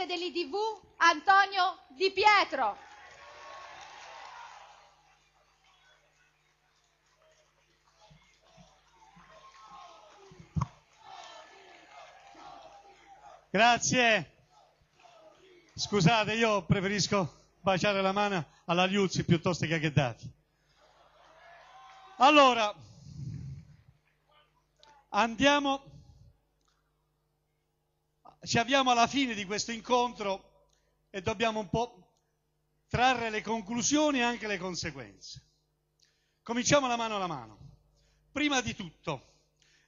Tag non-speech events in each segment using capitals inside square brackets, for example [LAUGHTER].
presidente dell'IDV Antonio Di Pietro. Grazie. Scusate, io preferisco baciare la mano alla Liuzzi piuttosto che a Gheddafi. Allora, andiamo ci avviamo alla fine di questo incontro e dobbiamo un po' trarre le conclusioni e anche le conseguenze. Cominciamo la mano alla mano. Prima di tutto,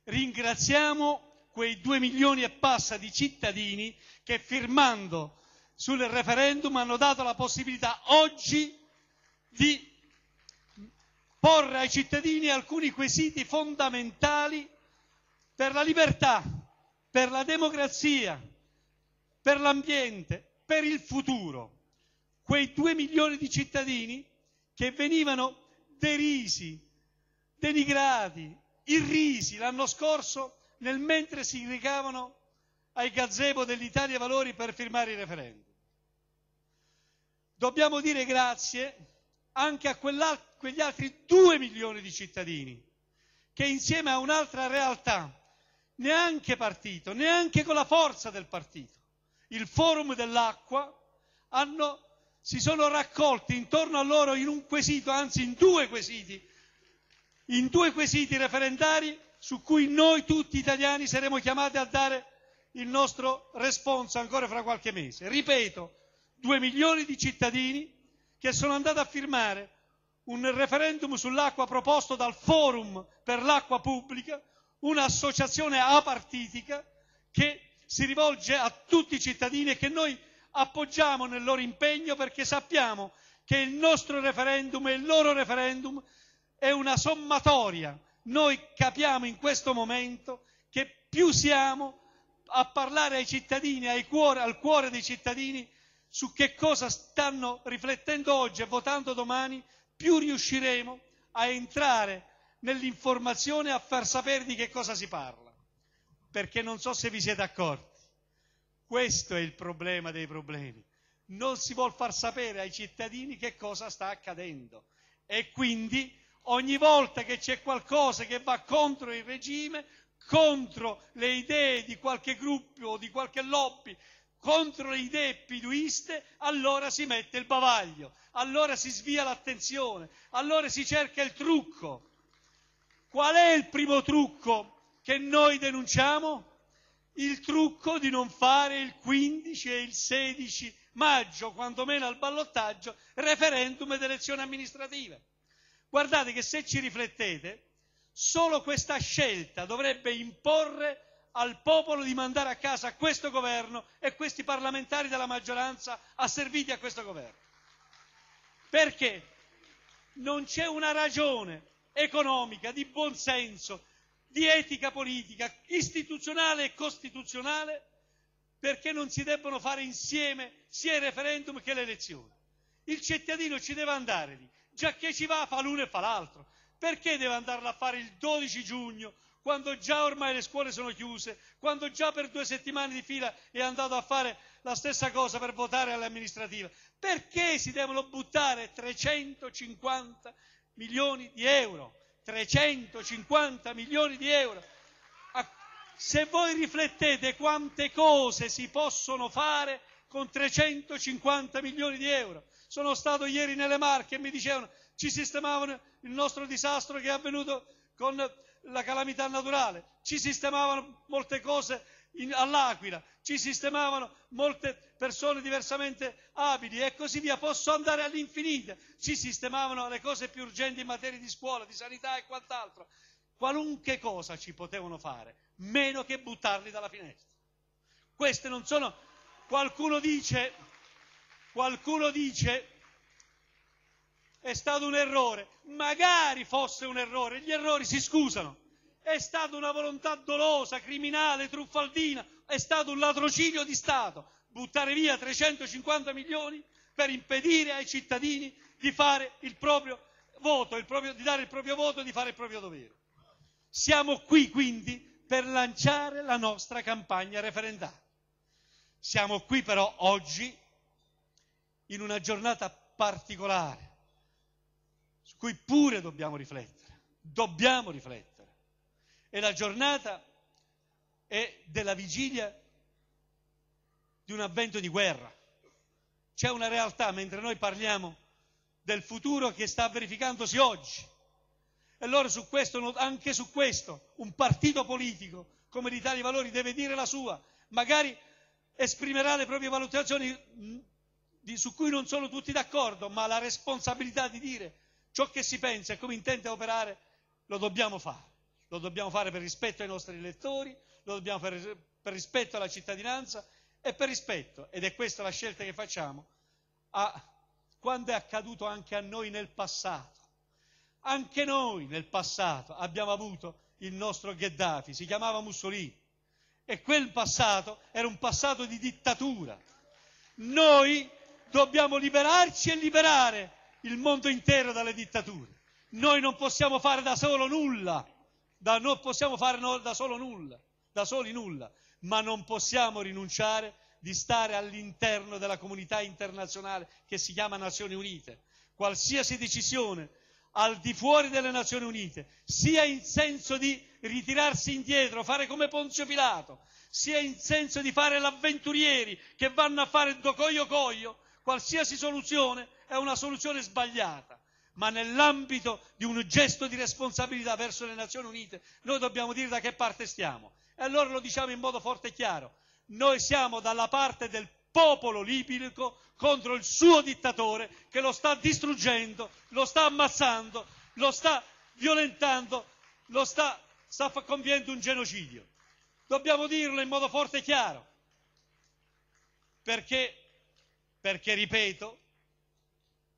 ringraziamo quei due milioni e passa di cittadini che firmando sul referendum hanno dato la possibilità oggi di porre ai cittadini alcuni quesiti fondamentali per la libertà per la democrazia, per l'ambiente, per il futuro. Quei due milioni di cittadini che venivano derisi, denigrati, irrisi l'anno scorso nel mentre si recavano ai gazebo dell'Italia Valori per firmare il referendum. Dobbiamo dire grazie anche a quegli altri due milioni di cittadini che insieme a un'altra realtà neanche partito, neanche con la forza del partito, il forum dell'acqua, hanno, si sono raccolti intorno a loro in un quesito, anzi in due quesiti, in due quesiti referendari su cui noi tutti italiani saremo chiamati a dare il nostro responso ancora fra qualche mese. Ripeto, due milioni di cittadini che sono andati a firmare un referendum sull'acqua proposto dal Forum per l'acqua pubblica, un'associazione apartitica che si rivolge a tutti i cittadini e che noi appoggiamo nel loro impegno perché sappiamo che il nostro referendum e il loro referendum è una sommatoria. Noi capiamo in questo momento che più siamo a parlare ai cittadini, cuore, al cuore dei cittadini, su che cosa stanno riflettendo oggi e votando domani, più riusciremo a entrare nell'informazione a far sapere di che cosa si parla, perché non so se vi siete accorti, questo è il problema dei problemi, non si vuole far sapere ai cittadini che cosa sta accadendo e quindi ogni volta che c'è qualcosa che va contro il regime, contro le idee di qualche gruppo o di qualche lobby, contro le idee piduiste, allora si mette il bavaglio, allora si svia l'attenzione, allora si cerca il trucco. Qual è il primo trucco che noi denunciamo? Il trucco di non fare il 15 e il 16 maggio, quantomeno al ballottaggio, referendum ed elezioni amministrative. Guardate che se ci riflettete, solo questa scelta dovrebbe imporre al popolo di mandare a casa questo governo e questi parlamentari della maggioranza asserviti a questo governo. Perché non c'è una ragione economica, di buonsenso, di etica politica, istituzionale e costituzionale, perché non si debbono fare insieme sia il referendum che le elezioni. Il cittadino ci deve andare lì, già che ci va fa l'uno e fa l'altro. Perché deve andarla a fare il 12 giugno, quando già ormai le scuole sono chiuse, quando già per due settimane di fila è andato a fare la stessa cosa per votare all'amministrativa? Perché si devono buttare 350 milioni di euro, 350 milioni di euro. Se voi riflettete quante cose si possono fare con 350 milioni di euro. Sono stato ieri nelle Marche e mi dicevano ci sistemavano il nostro disastro che è avvenuto con la calamità naturale, ci sistemavano molte cose all'Aquila, ci sistemavano molte persone diversamente abili e così via. Posso andare all'infinito, ci sistemavano le cose più urgenti in materia di scuola, di sanità e quant'altro. Qualunque cosa ci potevano fare, meno che buttarli dalla finestra. Queste non sono. Qualcuno dice, qualcuno dice è stato un errore, magari fosse un errore, gli errori si scusano. È stata una volontà dolosa, criminale, truffaldina, è stato un latrocinio di Stato buttare via 350 milioni per impedire ai cittadini di fare il proprio voto, il proprio, di dare il proprio voto e di fare il proprio dovere. Siamo qui quindi per lanciare la nostra campagna referendaria. Siamo qui però oggi in una giornata particolare su cui pure dobbiamo riflettere. Dobbiamo riflettere e la giornata è della vigilia di un avvento di guerra. C'è una realtà mentre noi parliamo del futuro che sta verificandosi oggi. E allora su questo, anche su questo, un partito politico come l'Italia Valori deve dire la sua, magari esprimerà le proprie valutazioni mm, su cui non sono tutti d'accordo, ma la responsabilità di dire ciò che si pensa e come intende operare lo dobbiamo fare. Lo dobbiamo fare per rispetto ai nostri elettori, lo dobbiamo fare per rispetto alla cittadinanza e per rispetto, ed è questa la scelta che facciamo, a quando è accaduto anche a noi nel passato. Anche noi nel passato abbiamo avuto il nostro Gheddafi, si chiamava Mussolini, e quel passato era un passato di dittatura. Noi dobbiamo liberarci e liberare il mondo intero dalle dittature. Noi non possiamo fare da solo nulla da, non possiamo fare no, da solo nulla, da soli nulla, ma non possiamo rinunciare di stare all'interno della comunità internazionale che si chiama Nazioni Unite. Qualsiasi decisione al di fuori delle Nazioni Unite, sia in senso di ritirarsi indietro, fare come Ponzio Pilato, sia in senso di fare l'avventurieri che vanno a fare il docoio coio, qualsiasi soluzione è una soluzione sbagliata ma nell'ambito di un gesto di responsabilità verso le Nazioni Unite, noi dobbiamo dire da che parte stiamo. E allora lo diciamo in modo forte e chiaro. Noi siamo dalla parte del popolo libico contro il suo dittatore che lo sta distruggendo, lo sta ammazzando, lo sta violentando, lo sta, sta compiendo un genocidio. Dobbiamo dirlo in modo forte e chiaro. Perché, perché ripeto,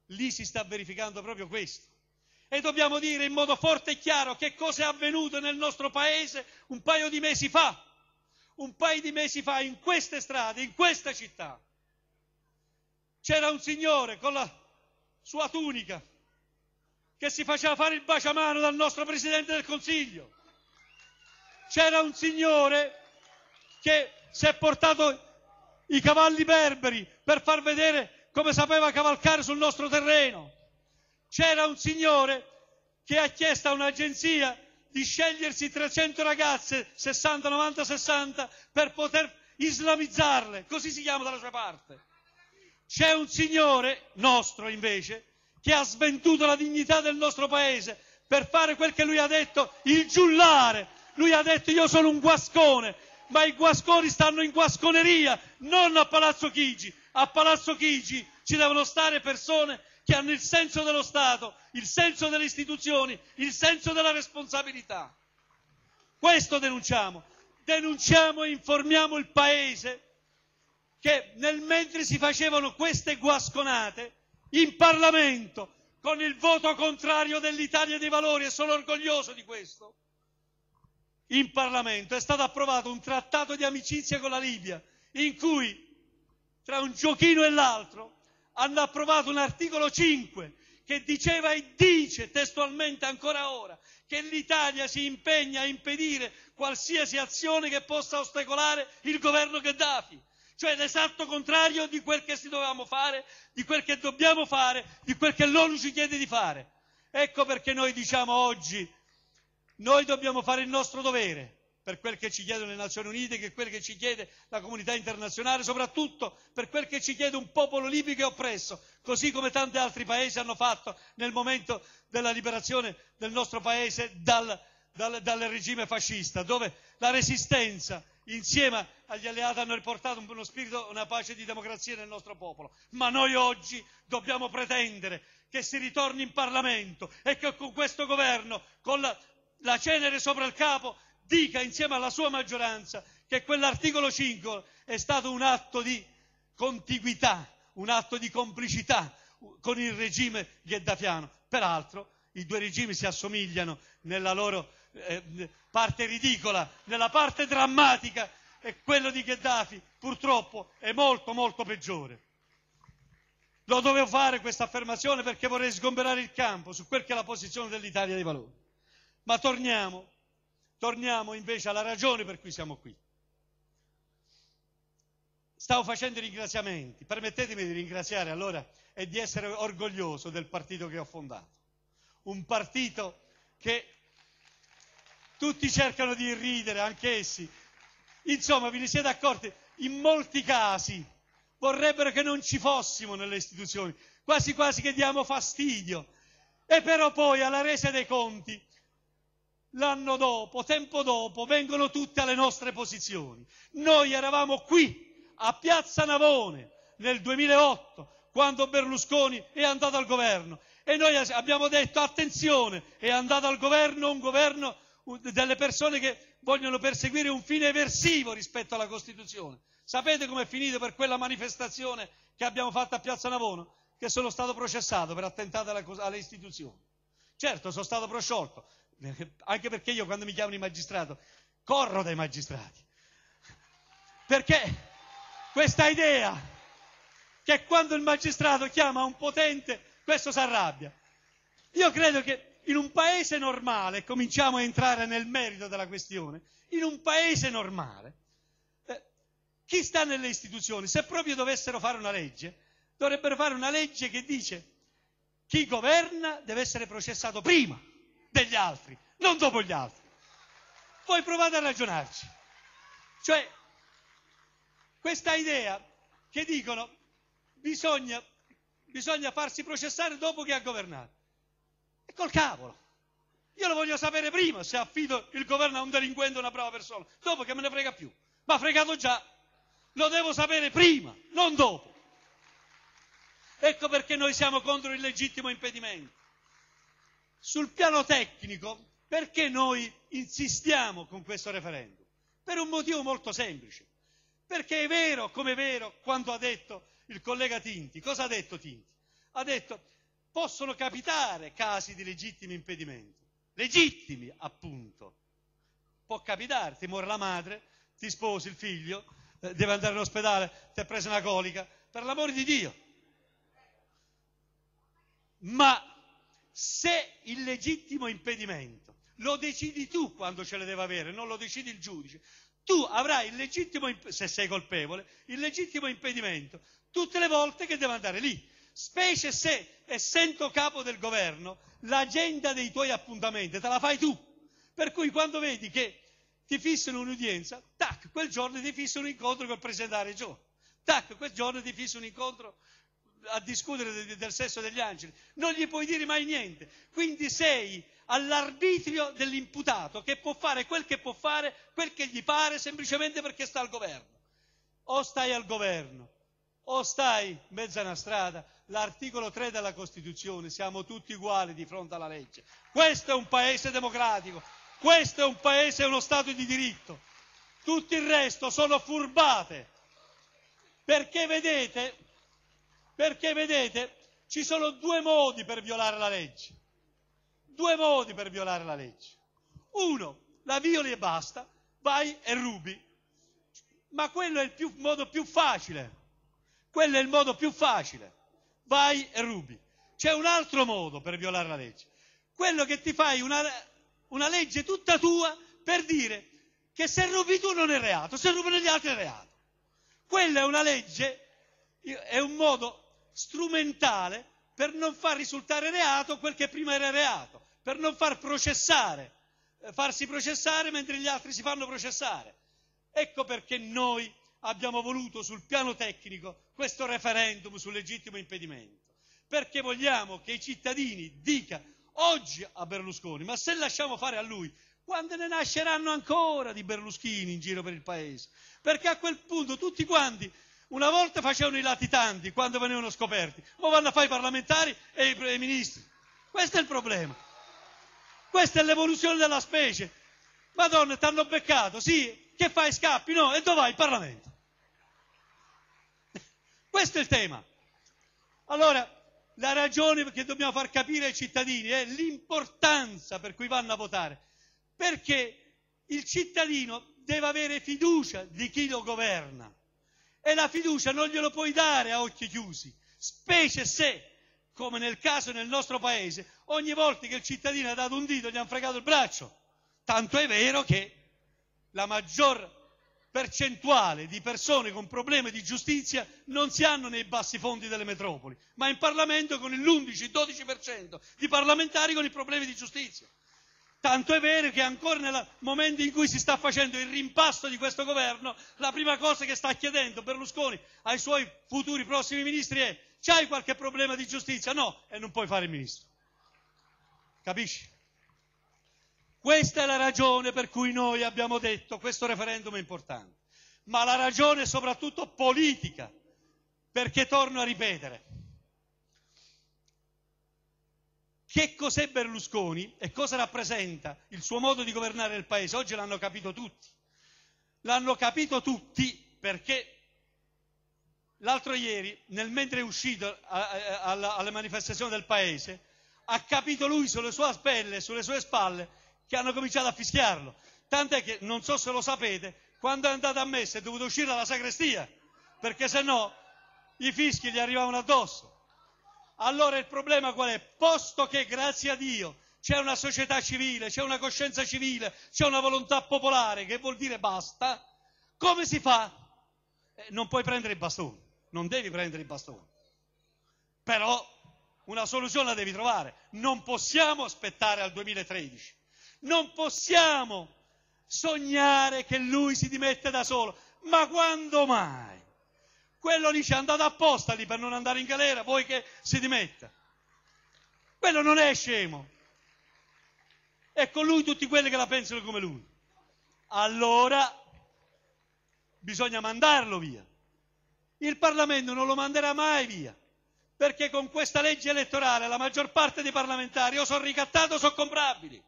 Lì si sta verificando proprio questo. E dobbiamo dire in modo forte e chiaro che cosa è avvenuto nel nostro paese un paio di mesi fa, un paio di mesi fa in queste strade, in questa città. C'era un signore con la sua tunica che si faceva fare il baciamano dal nostro Presidente del Consiglio. C'era un signore che si è portato i cavalli berberi per far vedere come sapeva cavalcare sul nostro terreno. C'era un signore che ha chiesto a un'agenzia di scegliersi 300 ragazze, 60, 90, 60, per poter islamizzarle, così si chiama dalla sua parte. C'è un signore nostro invece che ha sventuto la dignità del nostro paese per fare quel che lui ha detto, il giullare. Lui ha detto io sono un guascone, ma i guasconi stanno in guasconeria, non a Palazzo Chigi a Palazzo Chigi ci devono stare persone che hanno il senso dello Stato, il senso delle istituzioni, il senso della responsabilità. Questo denunciamo. Denunciamo e informiamo il Paese che nel mentre si facevano queste guasconate in Parlamento con il voto contrario dell'Italia dei Valori e sono orgoglioso di questo. In Parlamento è stato approvato un trattato di amicizia con la Libia in cui tra un giochino e l'altro, hanno approvato un articolo 5 che diceva e dice testualmente ancora ora che l'Italia si impegna a impedire qualsiasi azione che possa ostacolare il governo Gheddafi, cioè l'esatto contrario di quel che si dovevamo fare, di quel che dobbiamo fare, di quel che l'ONU ci chiede di fare. Ecco perché noi diciamo oggi, noi dobbiamo fare il nostro dovere per quel che ci chiedono le Nazioni Unite, per quel che ci chiede la comunità internazionale, soprattutto per quel che ci chiede un popolo libico e oppresso, così come tanti altri paesi hanno fatto nel momento della liberazione del nostro paese dal, dal, dal regime fascista, dove la resistenza insieme agli alleati hanno riportato uno spirito, una pace di democrazia nel nostro popolo. Ma noi oggi dobbiamo pretendere che si ritorni in Parlamento e che con questo governo, con la, la cenere sopra il capo, dica insieme alla sua maggioranza che quell'articolo 5 è stato un atto di contiguità, un atto di complicità con il regime gheddafiano. Peraltro i due regimi si assomigliano nella loro eh, parte ridicola, nella parte drammatica e quello di Gheddafi purtroppo è molto molto peggiore. Lo dovevo fare questa affermazione perché vorrei sgomberare il campo su quel che è la posizione dell'Italia dei Valori. Ma torniamo Torniamo invece alla ragione per cui siamo qui. Stavo facendo i ringraziamenti, permettetemi di ringraziare allora e di essere orgoglioso del partito che ho fondato. Un partito che tutti cercano di ridere, essi. Insomma, vi ne siete accorti, in molti casi vorrebbero che non ci fossimo nelle istituzioni, quasi quasi che diamo fastidio. E però poi alla resa dei conti l'anno dopo, tempo dopo, vengono tutte alle nostre posizioni. Noi eravamo qui, a Piazza Navone, nel 2008, quando Berlusconi è andato al governo. E noi abbiamo detto, attenzione, è andato al governo un governo delle persone che vogliono perseguire un fine eversivo rispetto alla Costituzione. Sapete com'è finito per quella manifestazione che abbiamo fatto a Piazza Navono? Che sono stato processato per attentato alle istituzioni. Certo, sono stato prosciolto, [LAUGHS] Anche perché io quando mi chiamano i magistrati corro dai magistrati. Perché questa idea che quando il magistrato chiama un potente, questo si arrabbia. Io credo che in un paese normale, cominciamo a entrare nel merito della questione, in un paese normale, eh, chi sta nelle istituzioni, se proprio dovessero fare una legge, dovrebbero fare una legge che dice chi governa deve essere processato prima degli altri, non dopo gli altri. Voi provate a ragionarci. Cioè, questa idea che dicono bisogna, bisogna farsi processare dopo che ha governato. E col cavolo. Io lo voglio sapere prima se affido il governo a un delinquente o a una brava persona, dopo che me ne frega più. Ma fregato già, lo devo sapere prima, non dopo. Ecco perché noi siamo contro il legittimo impedimento. Sul piano tecnico, perché noi insistiamo con questo referendum? Per un motivo molto semplice. Perché è vero, come è vero, quanto ha detto il collega Tinti. Cosa ha detto Tinti? Ha detto possono capitare casi di legittimi impedimenti. Legittimi, appunto. Può capitare, ti muore la madre, ti sposi il figlio, eh, deve andare in ospedale, ti ha preso una colica, per l'amore di Dio. Ma se il legittimo impedimento lo decidi tu quando ce le deve avere, non lo decidi il giudice, tu avrai il legittimo, se sei colpevole, il legittimo impedimento tutte le volte che deve andare lì. Specie se, essendo capo del governo, l'agenda dei tuoi appuntamenti te la fai tu. Per cui quando vedi che ti fissano un'udienza, tac, quel giorno ti fissano un incontro col presidente della regione, tac, quel giorno ti fissano un incontro a discutere de, del sesso degli angeli, non gli puoi dire mai niente. Quindi sei all'arbitrio dell'imputato che può fare quel che può fare, quel che gli pare, semplicemente perché sta al governo. O stai al governo, o stai in mezzo a una strada. L'articolo 3 della Costituzione, siamo tutti uguali di fronte alla legge. Questo è un paese democratico, questo è un paese, è uno Stato di diritto. Tutto il resto sono furbate. Perché vedete, perché vedete, ci sono due modi per violare la legge. Due modi per violare la legge. Uno, la violi e basta, vai e rubi. Ma quello è il più, modo più facile. Quello è il modo più facile. Vai e rubi. C'è un altro modo per violare la legge. Quello che ti fai una, una legge tutta tua per dire che se rubi tu non è reato, se rubano gli altri è reato. Quella è una legge, è un modo strumentale per non far risultare reato quel che prima era reato, per non far processare, eh, farsi processare mentre gli altri si fanno processare. Ecco perché noi abbiamo voluto sul piano tecnico questo referendum sul legittimo impedimento, perché vogliamo che i cittadini dica oggi a Berlusconi, ma se lasciamo fare a lui, quando ne nasceranno ancora di Berluschini in giro per il paese? Perché a quel punto tutti quanti una volta facevano i latitanti quando venivano scoperti, ora vanno a fare i parlamentari e i, e ministri. Questo è il problema. Questa è l'evoluzione della specie. Madonna, ti hanno beccato, sì, che fai? Scappi? No, e dove vai? Il Parlamento. [LAUGHS] Questo è il tema. Allora, la ragione che dobbiamo far capire ai cittadini è l'importanza per cui vanno a votare, perché il cittadino deve avere fiducia di chi lo governa. E la fiducia non glielo puoi dare a occhi chiusi, specie se, come nel caso nel nostro paese, ogni volta che il cittadino ha dato un dito gli hanno fregato il braccio. Tanto è vero che la maggior percentuale di persone con problemi di giustizia non si hanno nei bassi fondi delle metropoli, ma in Parlamento con l'11-12% di parlamentari con i problemi di giustizia. Tanto è vero che ancora nel momento in cui si sta facendo il rimpasto di questo governo, la prima cosa che sta chiedendo Berlusconi ai suoi futuri prossimi ministri è c'hai qualche problema di giustizia? No, e non puoi fare il ministro. Capisci? Questa è la ragione per cui noi abbiamo detto questo referendum è importante, ma la ragione è soprattutto politica, perché torno a ripetere, che cos'è Berlusconi e cosa rappresenta il suo modo di governare il paese, oggi l'hanno capito tutti. L'hanno capito tutti perché l'altro ieri, nel mentre è uscito alle manifestazioni del paese, ha capito lui sulle sue pelle, sulle sue spalle, che hanno cominciato a fischiarlo. Tant'è che, non so se lo sapete, quando è andato a messa è dovuto uscire dalla sagrestia, perché se no i fischi gli arrivavano addosso. Allora il problema qual è? Posto che grazie a Dio c'è una società civile, c'è una coscienza civile, c'è una volontà popolare che vuol dire basta, come si fa? Eh, non puoi prendere il bastone, non devi prendere il bastone. Però una soluzione la devi trovare. Non possiamo aspettare al 2013. Non possiamo sognare che lui si dimette da solo. Ma quando mai? Quello lì c'è andato apposta lì per non andare in galera, vuoi che si dimetta. Quello non è scemo. E con lui tutti quelli che la pensano come lui. Allora bisogna mandarlo via. Il Parlamento non lo manderà mai via, perché con questa legge elettorale la maggior parte dei parlamentari o sono ricattati o sono comprabili.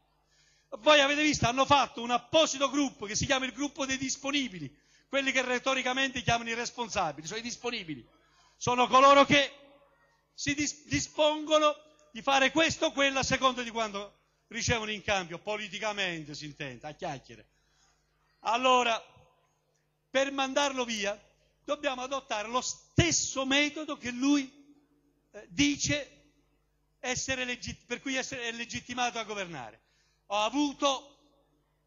Voi avete visto, hanno fatto un apposito gruppo che si chiama il gruppo dei disponibili, quelli che retoricamente chiamano i responsabili, sono i disponibili. Sono coloro che si dispongono di fare questo o quello a seconda di quanto ricevono in cambio, politicamente si intende, a chiacchiere. Allora, per mandarlo via, dobbiamo adottare lo stesso metodo che lui eh, dice legit- per cui essere legittimato a governare. Ho avuto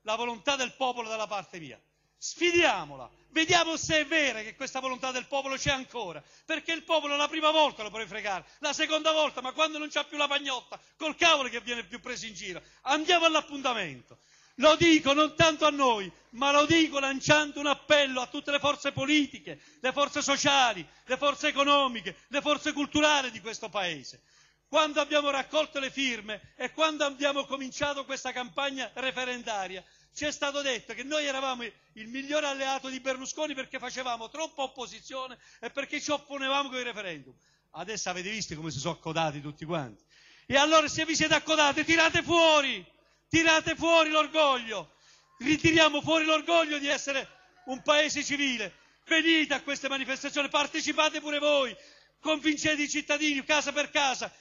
la volontà del popolo dalla parte mia sfidiamola, vediamo se è vera che questa volontà del popolo c'è ancora, perché il popolo la prima volta lo puoi fregare, la seconda volta, ma quando non c'ha più la pagnotta, col cavolo che viene più preso in giro, andiamo all'appuntamento. Lo dico non tanto a noi, ma lo dico lanciando un appello a tutte le forze politiche, le forze sociali, le forze economiche, le forze culturali di questo Paese quando abbiamo raccolto le firme e quando abbiamo cominciato questa campagna referendaria, ci è stato detto che noi eravamo il migliore alleato di Berlusconi perché facevamo troppa opposizione e perché ci opponevamo con i referendum. Adesso avete visto come si sono accodati tutti quanti. E allora se vi siete accodati tirate fuori, tirate fuori l'orgoglio, ritiriamo fuori l'orgoglio di essere un paese civile. Venite a queste manifestazioni, partecipate pure voi, convincete i cittadini casa per casa,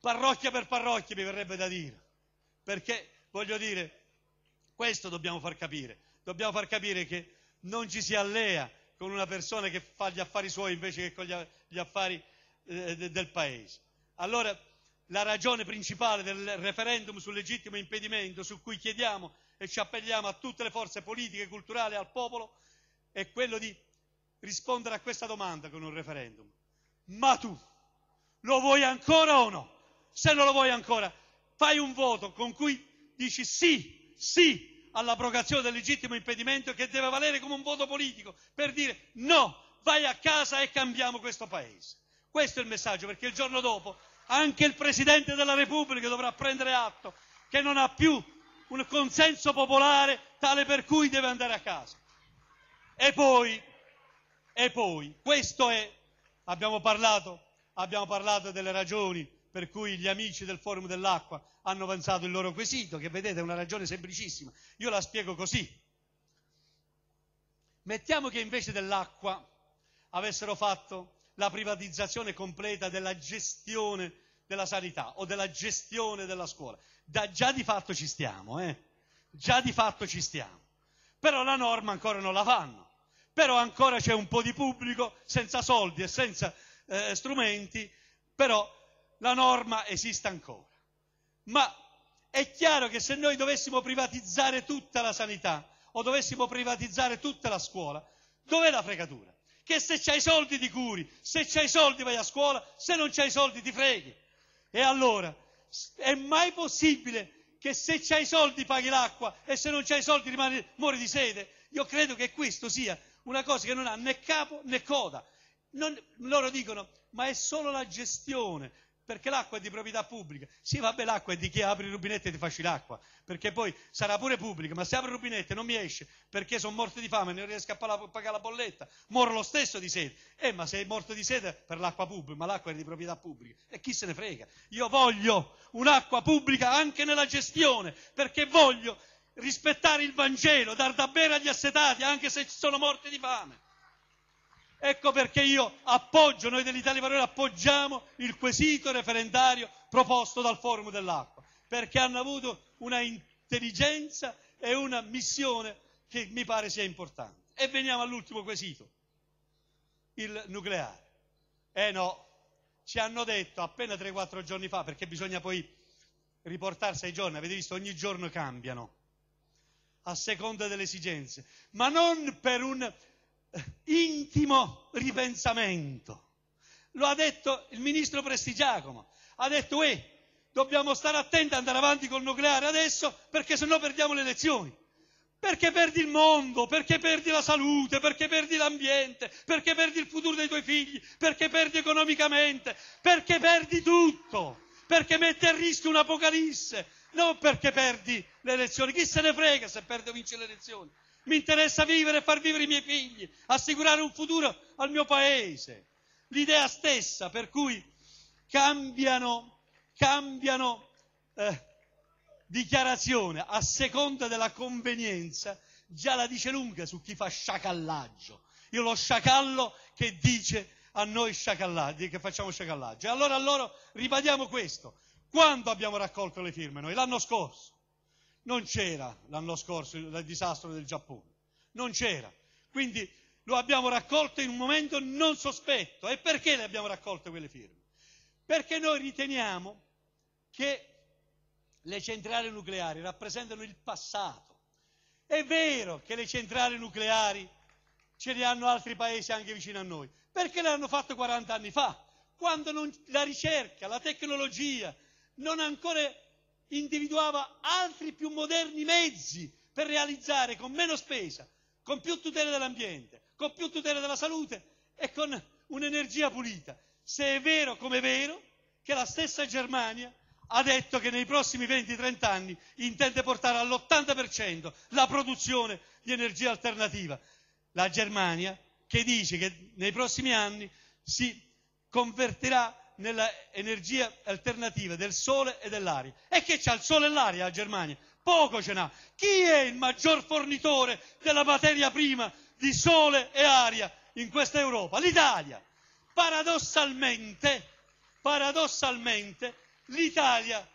parrocchia per parrocchia mi verrebbe da dire. Perché voglio dire, questo dobbiamo far capire. Dobbiamo far capire che non ci si allea con una persona che fa gli affari suoi invece che con gli affari eh, del paese. Allora, la ragione principale del referendum sul legittimo impedimento, su cui chiediamo e ci appelliamo a tutte le forze politiche, culturali, al popolo, è quello di rispondere a questa domanda con un referendum. Ma tu lo vuoi ancora o no? Se non lo vuoi ancora, fai un voto con cui dici sì sì all'abrogazione del legittimo impedimento che deve valere come un voto politico per dire no, vai a casa e cambiamo questo Paese. Questo è il messaggio, perché il giorno dopo anche il Presidente della Repubblica dovrà prendere atto che non ha più un consenso popolare tale per cui deve andare a casa. E poi, e poi questo è, abbiamo parlato, abbiamo parlato delle ragioni per cui gli amici del Forum dell'Acqua hanno avanzato il loro quesito, che vedete è una ragione semplicissima. Io la spiego così. Mettiamo che invece dell'acqua avessero fatto la privatizzazione completa della gestione della sanità o della gestione della scuola. Da, già di fatto ci stiamo, eh? Già di fatto ci stiamo. Però la norma ancora non la fanno. Però ancora c'è un po' di pubblico senza soldi e senza eh, strumenti, però la norma esiste ancora. Ma è chiaro che se noi dovessimo privatizzare tutta la sanità o dovessimo privatizzare tutta la scuola, dov'è la fregatura? Che se c'hai i soldi ti curi, se c'hai i soldi vai a scuola, se non c'hai i soldi ti freghi. E allora, è mai possibile che se c'hai i soldi paghi l'acqua e se non c'hai i soldi rimani, muori di sete? Io credo che questo sia una cosa che non ha né capo né coda. Non, loro dicono, ma è solo la gestione, perché l'acqua è di proprietà pubblica. Sì, vabbè, l'acqua è di chi apre il rubinetto e ti facci l'acqua, perché poi sarà pure pubblica, ma se apre il rubinetto e non mi esce perché sono morto di fame e non riesco a pagare la bolletta, muoro lo stesso di sete. Eh, ma sei morto di sete per l'acqua pubblica, ma l'acqua è di proprietà pubblica. E chi se ne frega? Io voglio un'acqua pubblica anche nella gestione, perché voglio rispettare il Vangelo, dar da bere agli assetati, anche se sono morti di fame. Ecco perché io appoggio, noi dell'Italia Valore appoggiamo il quesito referendario proposto dal Forum dell'Acqua, perché hanno avuto una intelligenza e una missione che mi pare sia importante. E veniamo all'ultimo quesito, il nucleare. Eh no, ci hanno detto appena 3-4 giorni fa, perché bisogna poi riportarsi ai giorni, avete visto, ogni giorno cambiano, a seconda delle esigenze, ma non per un intimo ripensamento. Lo ha detto il ministro Prestigiacomo, ha detto, eh, dobbiamo stare attenti ad andare avanti col nucleare adesso perché sennò perdiamo le elezioni. Perché perdi il mondo, perché perdi la salute, perché perdi l'ambiente, perché perdi il futuro dei tuoi figli, perché perdi economicamente, perché perdi tutto, perché metti a rischio un'apocalisse, non perché perdi le elezioni. Chi se ne frega se perde o vince le elezioni? Mi interessa vivere e far vivere i miei figli, assicurare un futuro al mio paese. L'idea stessa per cui cambiano, cambiano eh, dichiarazione a seconda della convenienza già la dice lunga su chi fa sciacallaggio. Io lo sciacallo che dice a noi sciacallaggi, che facciamo sciacallaggio. E allora loro ribadiamo questo. Quando abbiamo raccolto le firme noi? L'anno scorso. Non c'era l'anno scorso il disastro del Giappone, non c'era. Quindi lo abbiamo raccolto in un momento non sospetto. E perché le abbiamo raccolte quelle firme? Perché noi riteniamo che le centrali nucleari rappresentano il passato. È vero che le centrali nucleari ce le hanno altri paesi anche vicino a noi, perché le hanno fatte 40 anni fa, quando non, la ricerca, la tecnologia non ancora individuava altri più moderni mezzi per realizzare con meno spesa, con più tutela dell'ambiente, con più tutela della salute e con un'energia pulita. Se è vero come è vero che la stessa Germania ha detto che nei prossimi 20-30 anni intende portare all'80% la produzione di energia alternativa. La Germania che dice che nei prossimi anni si converterà nella energia alternativa del sole e dell'aria. E che c'ha il sole e l'aria la Germania? Poco ce n'ha. Chi è il maggior fornitore della materia prima di sole e aria in questa Europa? L'Italia. Paradossalmente, paradossalmente, l'Italia,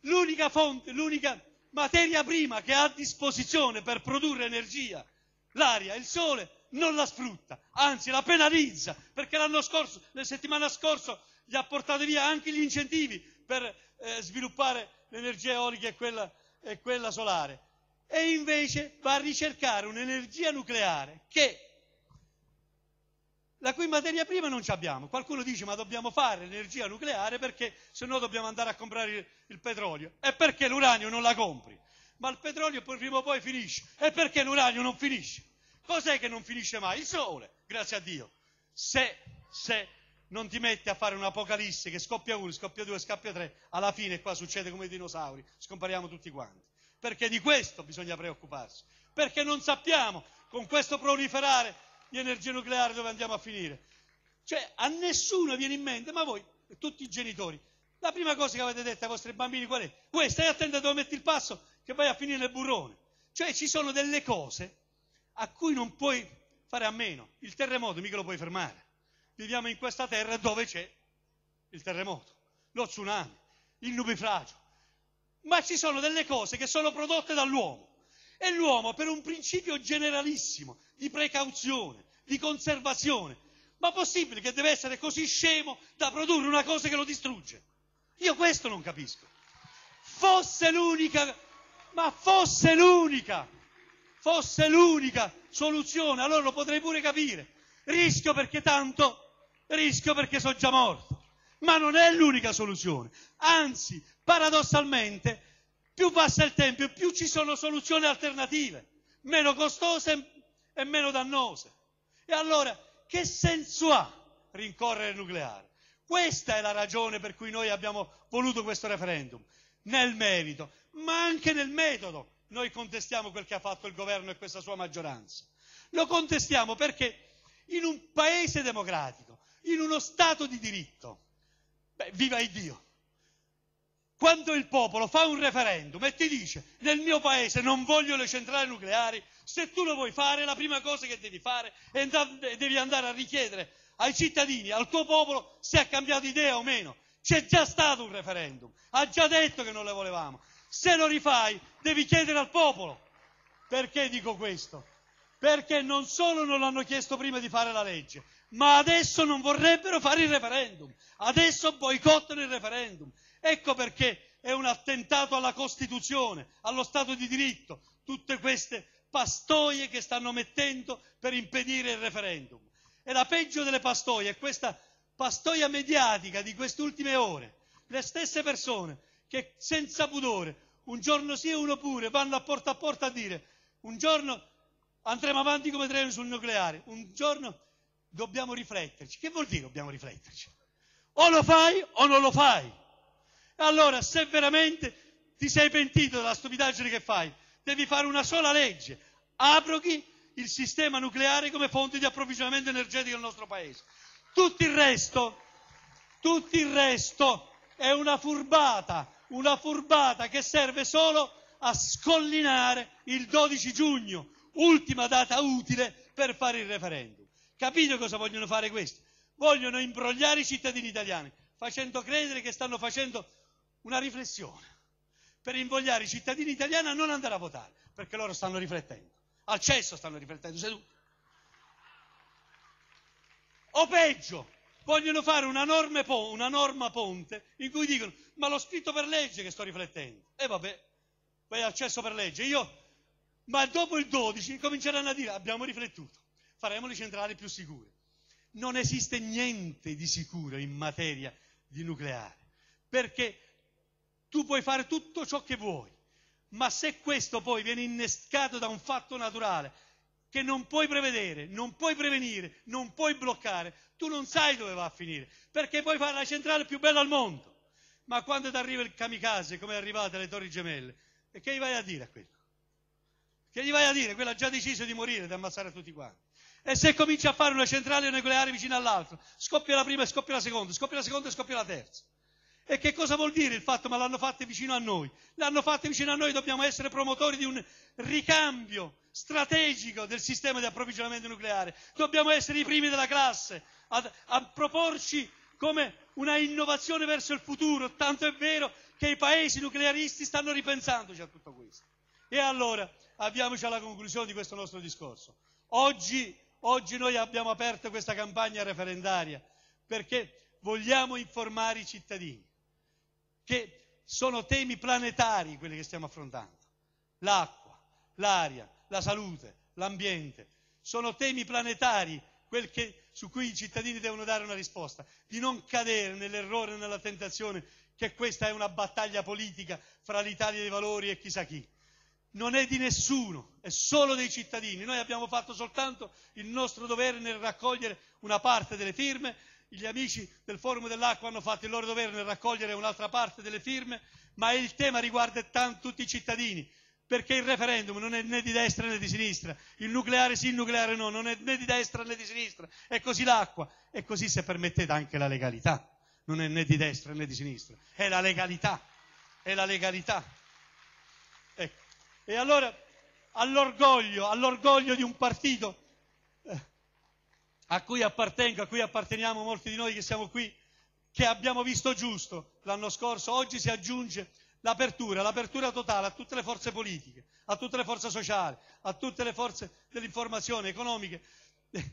l'unica fonte, l'unica materia prima che ha a disposizione per produrre energia, l'aria, il sole, non la sfrutta, anzi la penalizza, perché l'anno scorso, la settimana scorsa, gli ha portato via anche gli incentivi per eh, sviluppare l'energia eolica e quella, e quella solare. E invece va a ricercare un'energia nucleare che la cui materia prima non ci abbiamo. Qualcuno dice ma dobbiamo fare l'energia nucleare perché se no dobbiamo andare a comprare il, il petrolio. E perché l'uranio non la compri? Ma il petrolio prima o poi finisce. E perché l'uranio non finisce? Cos'è che non finisce mai? Il sole, grazie a Dio. Se, se non ti metti a fare un'apocalisse che scoppia uno, scoppia due, scoppia tre, alla fine qua succede come i dinosauri, scompariamo tutti quanti. Perché di questo bisogna preoccuparsi, perché non sappiamo con questo proliferare di energia nucleare dove andiamo a finire. Cioè a nessuno viene in mente, ma voi, tutti i genitori, la prima cosa che avete detto ai vostri bambini qual è? Uè, stai attento a dove metti il passo che vai a finire nel burrone. Cioè ci sono delle cose a cui non puoi fare a meno. Il terremoto mica lo puoi fermare. Viviamo in questa terra dove c'è il terremoto, lo tsunami, il nubifragio. Ma ci sono delle cose che sono prodotte dall'uomo. E l'uomo, per un principio generalissimo di precauzione, di conservazione, ma possibile che deve essere così scemo da produrre una cosa che lo distrugge? Io questo non capisco. Fosse l'unica, ma fosse l'unica, fosse l'unica soluzione, allora lo potrei pure capire. Rischio perché tanto rischio perché sono già morto. Ma non è l'unica soluzione. Anzi, paradossalmente, più passa il tempo e più ci sono soluzioni alternative, meno costose e meno dannose. E allora, che senso ha rincorrere il nucleare? Questa è la ragione per cui noi abbiamo voluto questo referendum, nel merito, ma anche nel metodo. Noi contestiamo quel che ha fatto il governo e questa sua maggioranza. Lo contestiamo perché in un paese democratico in uno Stato di diritto. Beh, viva il Dio! Quando il popolo fa un referendum e ti dice nel mio paese non voglio le centrali nucleari, se tu lo vuoi fare la prima cosa che devi fare è devi andare a richiedere ai cittadini, al tuo popolo, se ha cambiato idea o meno. C'è già stato un referendum, ha già detto che non le volevamo. Se lo rifai devi chiedere al popolo. Perché dico questo? Perché non solo non l'hanno chiesto prima di fare la legge, ma adesso non vorrebbero fare il referendum, adesso boicottano il referendum. Ecco perché è un attentato alla Costituzione, allo Stato di diritto, tutte queste pastoie che stanno mettendo per impedire il referendum. E la peggio delle pastoie è questa pastoia mediatica di queste ultime ore. Le stesse persone che senza pudore, un giorno sì e uno pure, vanno a porta a porta a dire un giorno andremo avanti come treno sul nucleare, un giorno dobbiamo rifletterci. Che vuol dire dobbiamo rifletterci? O lo fai o non lo fai. Allora, se veramente ti sei pentito della stupidaggine che fai, devi fare una sola legge. Abroghi il sistema nucleare come fonte di approvvigionamento energetico del nostro Paese. Tutto il resto, tutto il resto è una furbata, una furbata che serve solo a scollinare il 12 giugno, ultima data utile per fare il referendum. Capite cosa vogliono fare questi? Vogliono imbrogliare i cittadini italiani, facendo credere che stanno facendo una riflessione per invogliare i cittadini italiani a non andare a votare, perché loro stanno riflettendo, al cesso stanno riflettendo. Seduti. O peggio, vogliono fare una, po- una norma ponte in cui dicono ma l'ho scritto per legge che sto riflettendo. E vabbè, vai al cesso per legge. Io, ma dopo il 12 cominceranno a dire abbiamo riflettuto faremo le centrali più sicure. Non esiste niente di sicuro in materia di nucleare, perché tu puoi fare tutto ciò che vuoi, ma se questo poi viene innescato da un fatto naturale che non puoi prevedere, non puoi prevenire, non puoi bloccare, tu non sai dove va a finire, perché puoi fare la centrale più bella al mondo. Ma quando ti arriva il kamikaze, come è arrivata le Torri Gemelle, e che gli vai a dire a quello? Che gli vai a dire? Quello ha già deciso di morire, di ammazzare tutti quanti. E se comincia a fare una centrale nucleare vicino all'altra, scoppia la prima e scoppia la seconda, scoppia la seconda e scoppia la terza. E che cosa vuol dire il fatto? Ma l'hanno fatta vicino a noi. L'hanno fatta vicino a noi, dobbiamo essere promotori di un ricambio strategico del sistema di approvvigionamento nucleare. Dobbiamo essere i primi della classe a, a proporci come una innovazione verso il futuro, tanto è vero che i paesi nuclearisti stanno ripensandoci a tutto questo. E allora avviamoci alla conclusione di questo nostro discorso. Oggi Oggi noi abbiamo aperto questa campagna referendaria perché vogliamo informare i cittadini che sono temi planetari quelli che stiamo affrontando. L'acqua, l'aria, la salute, l'ambiente. Sono temi planetari che, su cui i cittadini devono dare una risposta. Di non cadere nell'errore e nella tentazione che questa è una battaglia politica fra l'Italia dei valori e chissà chi non è di nessuno, è solo dei cittadini. Noi abbiamo fatto soltanto il nostro dovere nel raccogliere una parte delle firme, gli amici del Forum dell'Acqua hanno fatto il loro dovere nel raccogliere un'altra parte delle firme, ma il tema riguarda tanto tutti i cittadini, perché il referendum non è né di destra né di sinistra, il nucleare sì, il nucleare no, non è né di destra né di sinistra, è così l'acqua, è così se permettete anche la legalità, non è né di destra né di sinistra, è la legalità, è la legalità. E allora all'orgoglio, all'orgoglio di un partito eh, a cui appartengo, a cui apparteniamo molti di noi che siamo qui, che abbiamo visto giusto l'anno scorso, oggi si aggiunge l'apertura, l'apertura totale a tutte le forze politiche, a tutte le forze sociali, a tutte le forze dell'informazione economiche. Eh,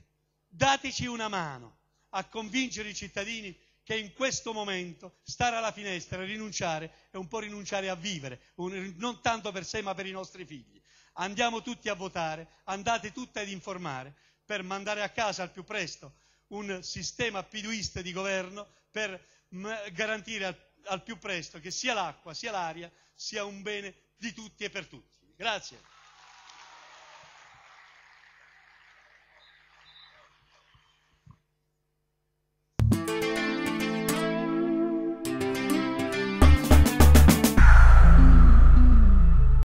dateci una mano a convincere i cittadini che in questo momento stare alla finestra e rinunciare è un po' rinunciare a vivere, un, non tanto per sé ma per i nostri figli. Andiamo tutti a votare, andate tutti ad informare per mandare a casa al più presto un sistema piduista di governo per mh, garantire al, al più presto che sia l'acqua sia l'aria sia un bene di tutti e per tutti. Grazie.